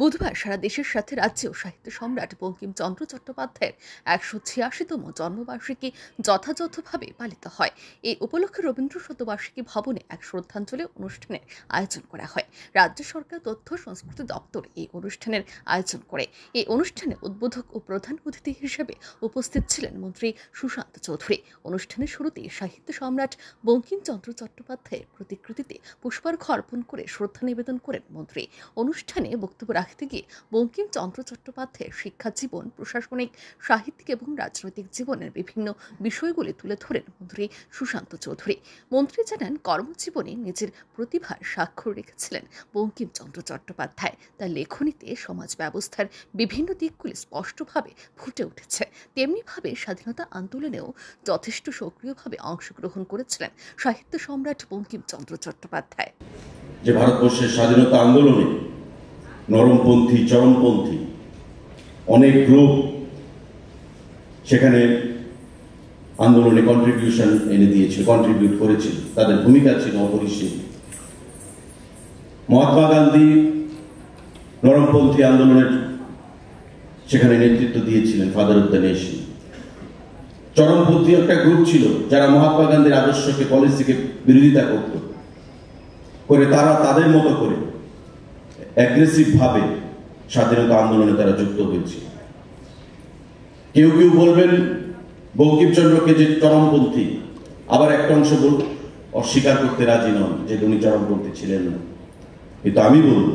বুধবার সারা দেশের সাথে রাজ্যেও সাহিত্য সম্রাট বঙ্কিমচন্দ্র চট্টোপাধ্যায়ের একশো ছিয়াশিতম জন্মবার্ষিকী যথাযথভাবে পালিত হয় এই উপলক্ষে রবীন্দ্র শতবার্ষিকী ভবনে এক শ্রদ্ধাঞ্জলি অনুষ্ঠানের আয়োজন করা হয় রাজ্য সরকার তথ্য সংস্কৃতি দপ্তর এই অনুষ্ঠানের আয়োজন করে এই অনুষ্ঠানে উদ্বোধক ও প্রধান অতিথি হিসেবে উপস্থিত ছিলেন মন্ত্রী সুশান্ত চৌধুরী অনুষ্ঠানের শুরুতে সাহিত্য সম্রাট বঙ্কিমচন্দ্র চট্টোপাধ্যায়ের প্রতিকৃতিতে পুষ্পার্ঘ অর্পণ করে শ্রদ্ধা নিবেদন করেন মন্ত্রী অনুষ্ঠানে বক্তব্য রাখতে গিয়ে বঙ্কিমচন্দ্র চট্টোপাধ্যায়ের শিক্ষা জীবন প্রশাসনিক সাহিত্যিক এবং রাজনৈতিক জীবনের বিভিন্ন বিষয়গুলি তুলে ধরেন মন্ত্রী সুশান্ত চৌধুরী মন্ত্রী জানান কর্মজীবনে নিজের প্রতিভার স্বাক্ষর রেখেছিলেন বঙ্কিমচন্দ্র চট্টোপাধ্যায় তার লেখনীতে সমাজ ব্যবস্থার বিভিন্ন দিকগুলি স্পষ্টভাবে ফুটে উঠেছে তেমনিভাবে স্বাধীনতা আন্দোলনেও যথেষ্ট সক্রিয়ভাবে অংশগ্রহণ করেছিলেন সাহিত্য সম্রাট বঙ্কিমচন্দ্র চট্টোপাধ্যায় যে ভারতবর্ষের স্বাধীনতা আন্দোলনে নরমপন্থী চরমপন্থী অনেক গ্রুপ সেখানে আন্দোলনে কন্ট্রিবিউশন এনে দিয়েছে কন্ট্রিবিউট করেছে তাদের ভূমিকা ছিল অপরিসীম মহাত্মা গান্ধী নরমপন্থী আন্দোলনের সেখানে নেতৃত্ব দিয়েছিলেন ফাদার উদ্দান দ্য নেশন চরমপন্থী একটা গ্রুপ ছিল যারা মহাত্মা গান্ধীর আদর্শকে পলিসিকে বিরোধিতা করত করে তারা তাদের মতো করে অ্যাগ্রেসিভভাবে স্বাধীনতা আন্দোলনে তারা যুক্ত হয়েছে কেউ কেউ বলবেন বঙ্কিমচন্দ্রকে যে চরমপন্থী আবার একটা অংশ অস্বীকার করতে রাজি নন যে উনি চরমপন্থী ছিলেন না কিন্তু আমি বলব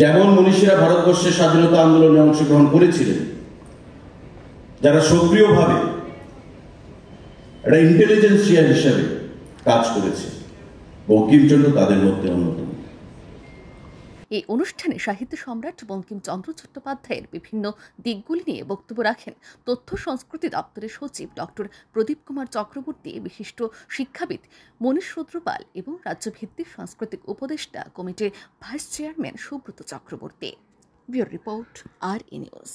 যেমন মনীষীরা ভারতবর্ষের স্বাধীনতা আন্দোলনে অংশগ্রহণ করেছিলেন যারা সক্রিয়ভাবে একটা ইন্টেলিজেন্সিয়া হিসাবে কাজ করেছে বঙ্কিমচন্দ্র তাদের মধ্যে অন্যতম এই অনুষ্ঠানে সাহিত্য সম্রাট বঙ্কিমচন্দ্র চট্টোপাধ্যায়ের বিভিন্ন দিকগুলি নিয়ে বক্তব্য রাখেন তথ্য সংস্কৃতি দপ্তরের সচিব ডক্টর প্রদীপ কুমার চক্রবর্তী বিশিষ্ট শিক্ষাবিদ মনীষ সূত্রপাল এবং রাজ্যভিত্তিক সাংস্কৃতিক উপদেষ্টা কমিটির vice chairman Subrata Chakraborty bureau report আর ই নিউজ